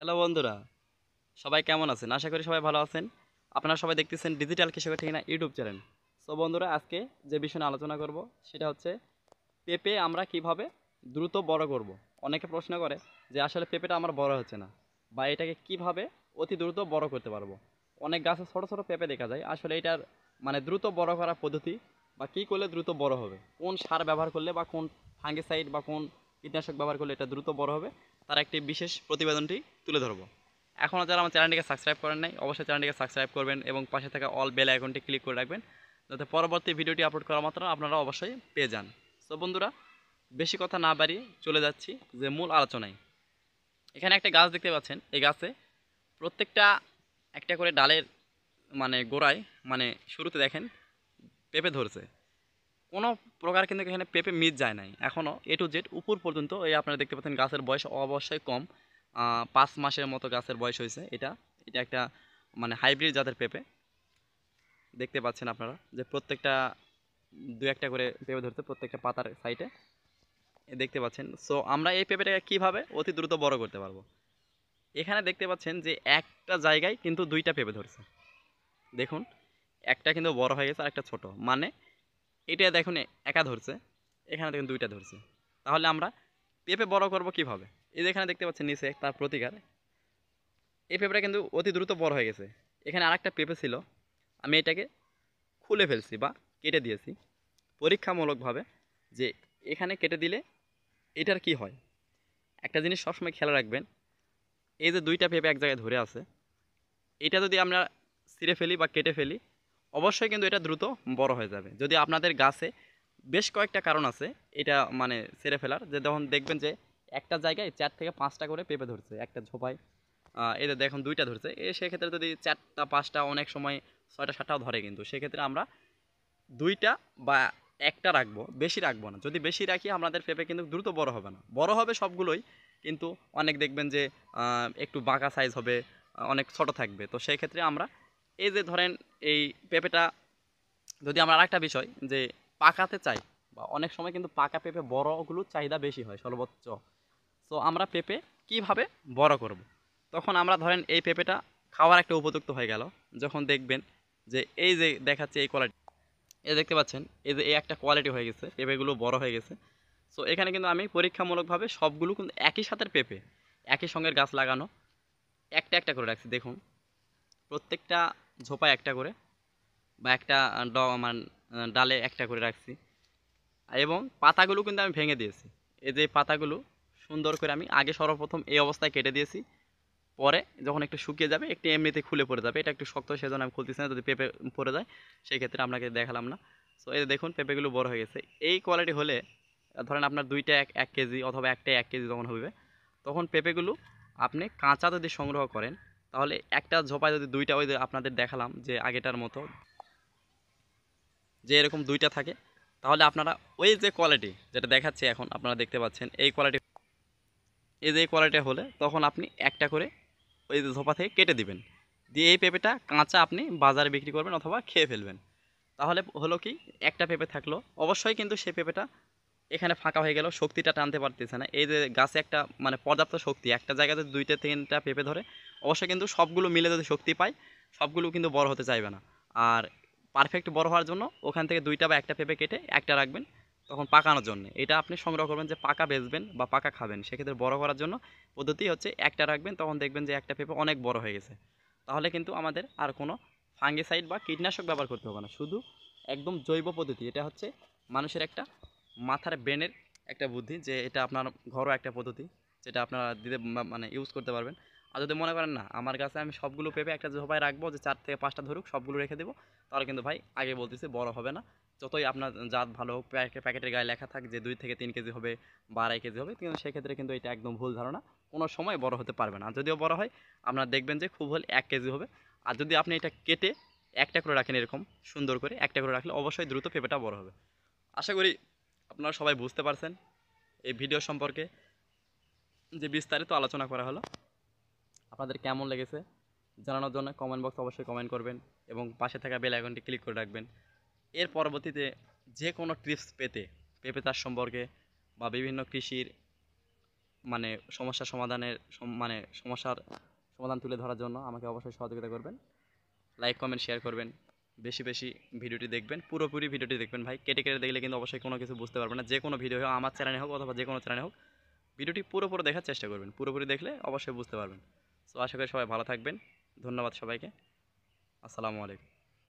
Hello বন্ধুরা সবাই কেমন আছেন আশা করি সবাই ভালো আছেন আপনারা সবাই দেখতেছেন ডিজিটাল ঠিক না ইউটিউব চ্যানেল সো বন্ধুরা আজকে যে বিষয়ে আলোচনা করব সেটা হচ্ছে পেঁপে আমরা কিভাবে দ্রুত বড় করব। অনেকে প্রশ্ন করে যে আসলে পেঁপেটা আমার বড় হচ্ছে না বা এটাকে কিভাবে অতি দ্রুত বড় করতে পারবো অনেক গাছে ছোট ছোট পেঁপে দেখা যায় আসলে এটার মানে দ্রুত বড় করার পদ্ধতি বা কী করলে দ্রুত বড় হবে কোন সার ব্যবহার করলে বা কোন ফাঙ্গিসাইড বা কোন কীটনাশক ব্যবহার করলে এটা দ্রুত বড় হবে তার একটি বিশেষ প্রতিবেদনটি তুলে ধরবো এখনও যারা আমার চ্যানেলটিকে সাবস্ক্রাইব করেন নাই অবশ্যই চ্যানেলটিকে সাবস্ক্রাইব করবেন এবং পাশে থাকা অল বেল আইকনটি ক্লিক করে রাখবেন যাতে পরবর্তী ভিডিওটি আপলোড করা মাত্র আপনারা অবশ্যই পেয়ে যান তো বন্ধুরা বেশি কথা না বাড়িয়ে চলে যাচ্ছি যে মূল আলোচনায় এখানে একটা গাছ দেখতে পাচ্ছেন এই গাছে প্রত্যেকটা একটা করে ডালের মানে গোড়ায় মানে শুরুতে দেখেন পেঁপে ধরছে কোনো প্রকার কিন্তু এখানে পেঁপে মিস যায় নাই এখনও এ টু জেড উপর পর্যন্ত এই আপনারা দেখতে পাচ্ছেন গাছের বয়স অবশ্যই কম পাঁচ মাসের মতো গাছের বয়স হয়েছে এটা এটা একটা মানে হাইব্রিড জাতের পেঁপে দেখতে পাচ্ছেন আপনারা যে প্রত্যেকটা দু একটা করে পেঁপে ধরতে প্রত্যেকটা পাতার সাইডে দেখতে পাচ্ছেন সো আমরা এই পেঁপেটাকে কীভাবে অতি দ্রুত বড় করতে পারবো এখানে দেখতে পাচ্ছেন যে একটা জায়গায় কিন্তু দুইটা পেঁপে ধরছে দেখুন একটা কিন্তু বড় হয়ে গেছে আর একটা ছোট মানে এটা দেখুন একা ধরছে এখানে দেখুন দুইটা ধরছে তাহলে আমরা পেঁপে বড় করব কীভাবে এই যে এখানে দেখতে পাচ্ছেন নিচে তার প্রতিকার এই পেঁপেটা কিন্তু অতি দ্রুত বড় হয়ে গেছে এখানে আরেকটা পেঁপে ছিল আমি এটাকে খুলে ফেলছি বা কেটে দিয়েছি পরীক্ষামূলকভাবে যে এখানে কেটে দিলে এটার কি হয় একটা জিনিস সবসময় খেয়াল রাখবেন এই যে দুইটা পেঁপে এক জায়গায় ধরে আছে এটা যদি আমরা ছিঁড়ে ফেলি বা কেটে ফেলি অবশ্যই কিন্তু এটা দ্রুত বড় হয়ে যাবে যদি আপনাদের গাছে বেশ কয়েকটা কারণ আছে এটা মানে ছেড়ে ফেলার যে তখন দেখবেন যে একটা জায়গায় চার থেকে পাঁচটা করে পেঁপে ধরছে একটা ঝোপায় এদের দেখুন দুইটা ধরছে এ সেক্ষেত্রে যদি চারটা পাঁচটা অনেক সময় ছয়টা সাতটাও ধরে কিন্তু সেক্ষেত্রে আমরা দুইটা বা একটা রাখবো বেশি রাখবো না যদি বেশি রাখি আমাদের পেঁপে কিন্তু দ্রুত বড় হবে না বড় হবে সবগুলোই কিন্তু অনেক দেখবেন যে একটু বাঁকা সাইজ হবে অনেক ছোট থাকবে তো সেই ক্ষেত্রে আমরা এই যে ধরেন এই পেঁপেটা যদি আমরা আরেকটা বিষয় যে পাকাতে চাই বা অনেক সময় কিন্তু পাকা পেঁপে বড়গুলো চাহিদা বেশি হয় সর্বোচ্চ তো আমরা পেঁপে কিভাবে বড় করব। তখন আমরা ধরেন এই পেঁপেটা খাওয়ার একটা উপযুক্ত হয়ে গেল যখন দেখবেন যে এই যে দেখাচ্ছে এই কোয়ালিটি এ দেখতে পাচ্ছেন এই যে এই একটা কোয়ালিটি হয়ে গেছে পেঁপেগুলো বড় হয়ে গেছে সো এখানে কিন্তু আমি পরীক্ষামূলকভাবে সবগুলো কিন্তু একই সাথে পেঁপে একই সঙ্গে গাছ লাগানো একটা একটা করে রাখছি দেখুন প্রত্যেকটা ঝোপায় একটা করে বা একটা ড মানে ডালে একটা করে রাখছি এবং পাতাগুলো কিন্তু আমি ভেঙে দিয়েছি এই যে পাতাগুলো সুন্দর করে আমি আগে সর্বপ্রথম এই অবস্থায় কেটে দিয়েছি পরে যখন একটু শুকিয়ে যাবে একটু এমনিতে খুলে পড়ে যাবে এটা একটু শক্ত সেজন্য আমি খুলতেছি না যদি পেঁপে পড়ে যায় সেই ক্ষেত্রে আপনাকে দেখালাম না সো এই দেখুন পেঁপেগুলো বড় হয়ে গেছে এই কোয়ালিটি হলে ধরেন আপনার দুইটা এক এক কেজি অথবা একটা এক কেজি যখন হবে তখন পেঁপেগুলো আপনি কাঁচা যদি সংগ্রহ করেন তাহলে একটা ঝোপায় যদি দুইটা ওই আপনাদের দেখালাম যে আগেটার মতো যে এরকম দুইটা থাকে তাহলে আপনারা ওই যে কোয়ালিটি যেটা দেখাচ্ছে এখন আপনারা দেখতে পাচ্ছেন এই কোয়ালিটি এই যে কোয়ালিটি হলে তখন আপনি একটা করে ওই যে ঝোপা থেকে কেটে দিবেন দিয়ে এই পেঁপেটা কাঁচা আপনি বাজারে বিক্রি করবেন অথবা খেয়ে ফেলবেন তাহলে হলো কি একটা পেঁপে থাকলো অবশ্যই কিন্তু সেই পেঁপেটা এখানে ফাঁকা হয়ে গেল শক্তিটা টানতে পারতেছে না এই যে গাছে একটা মানে পর্যাপ্ত শক্তি একটা জায়গাতে দুইটা তিনটা পেঁপে ধরে অবশ্যই কিন্তু সবগুলো মিলে যদি শক্তি পায় সবগুলো কিন্তু বড় হতে চাইবে না আর পারফেক্ট বড় হওয়ার জন্য ওখান থেকে দুইটা বা একটা পেঁপে কেটে একটা রাখবেন তখন পাকানোর জন্য এটা আপনি সংগ্রহ করবেন যে পাকা বেচবেন বা পাকা খাবেন সেক্ষেত্রে বড় করার জন্য পদ্ধতি হচ্ছে একটা রাখবেন তখন দেখবেন যে একটা পেঁপে অনেক বড় হয়ে গেছে তাহলে কিন্তু আমাদের আর কোনো ফাঙ্গিসাইড বা কীটনাশক ব্যবহার করতে হবে না শুধু একদম জৈব পদ্ধতি এটা হচ্ছে মানুষের একটা মাথার ব্রেনের একটা বুদ্ধি যে এটা আপনার ঘরোয়া একটা পদ্ধতি যেটা আপনারা দিতে মানে ইউজ করতে পারবেন আর যদি মনে করেন না আমার কাছে আমি সবগুলো পেঁপে একটা ঝোপায় রাখবো যে চার থেকে পাঁচটা ধরুক সবগুলো রেখে দেবো তাহলে কিন্তু ভাই আগে বলতেছি বড় হবে না যতই আপনার জাত ভালো হোক প্যাকেটের গায়ে লেখা থাক যে দুই থেকে তিন কেজি হবে বা আড়াই কেজি হবে কিন্তু সেক্ষেত্রে কিন্তু এটা একদম ভুল ধারণা কোনো সময় বড় হতে পারবে না যদিও বড় হয় আপনারা দেখবেন যে খুব হল এক কেজি হবে আর যদি আপনি এটা কেটে একটা করে রাখেন এরকম সুন্দর করে একটা করে রাখলে অবশ্যই দ্রুত পেপেটা বড় হবে আশা করি আপনারা সবাই বুঝতে পারছেন এই ভিডিও সম্পর্কে যে বিস্তারিত আলোচনা করা হলো আপনাদের কেমন লেগেছে জানানোর জন্য কমেন্ট বক্স অবশ্যই কমেন্ট করবেন এবং পাশে থাকা বেল আইকনটি ক্লিক করে রাখবেন এর পরবর্তীতে যে কোনো টিপস পেতে পেপে চাষ সম্পর্কে বা বিভিন্ন কৃষির মানে সমস্যা সমাধানের মানে সমস্যার সমাধান তুলে ধরার জন্য আমাকে অবশ্যই সহযোগিতা করবেন লাইক কমেন্ট শেয়ার করবেন বেশি বেশি ভিডিওটি দেখবেন পুরোপুরি ভিডিওটি দেখবেন ভাই কেটে কেটে দেখলে কিন্তু অবশ্যই কোনো কিছু বুঝতে পারবেন না যে কোনো ভিডিও হোক আমার চ্যানেলে হোক অথবা যে কোনো চ্যানেলে হোক ভিডিওটি পুরোপুরি দেখার চেষ্টা করবেন পুরোপুরি দেখলে অবশ্যই বুঝতে পারবেন সো আশা করি সবাই ভালো থাকবেন ধন্যবাদ সবাইকে আসসালামু আলাইকুম